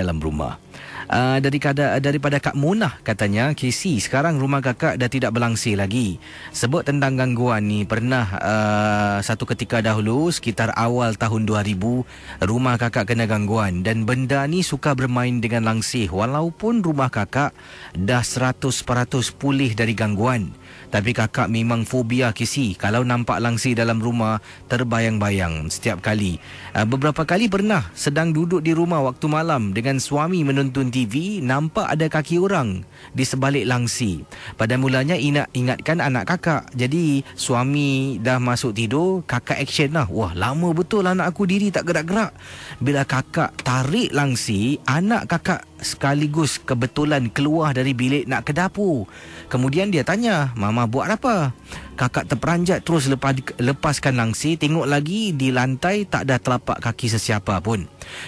dalam rumah. Ah, dari kada, daripada Kak Munah katanya KC sekarang rumah kakak dah tidak berlangsir lagi sebut tentang gangguan ni pernah uh, satu ketika dahulu sekitar awal tahun 2000 rumah kakak kena gangguan dan benda ni suka bermain dengan langsir walaupun rumah kakak dah 100% pulih dari gangguan tapi kakak memang fobia KC kalau nampak langsir dalam rumah terbayang-bayang setiap kali uh, beberapa kali pernah sedang duduk di rumah waktu malam dengan suami menuntun dia TV nampak ada kaki orang di sebalik langsi. Pada mulanya Ina ingatkan anak kakak. Jadi suami dah masuk tidur, kakak action lah. Wah lama betul anak aku diri tak gerak-gerak. Bila kakak tarik langsi, anak kakak sekaligus kebetulan keluar dari bilik nak ke dapur. Kemudian dia tanya, Mama buat apa? kakak terperanjat terus lepas, lepaskan Langsi, tengok lagi di lantai tak ada telapak kaki sesiapa pun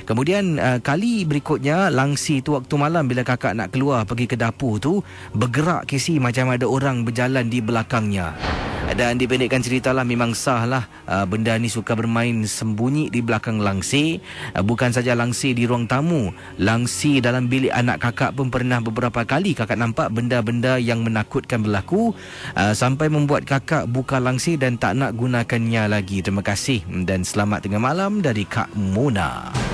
kemudian uh, kali berikutnya Langsi tu waktu malam bila kakak nak keluar pergi ke dapur tu bergerak kisi macam ada orang berjalan di belakangnya dan dipendekkan ceritalah memang sah lah uh, benda ni suka bermain sembunyi di belakang langsi. Uh, bukan saja langsi di ruang tamu. Langsi dalam bilik anak kakak pun pernah beberapa kali kakak nampak benda-benda yang menakutkan berlaku. Uh, sampai membuat kakak buka langsi dan tak nak gunakannya lagi. Terima kasih dan selamat tengah malam dari Kak Mona. Mona.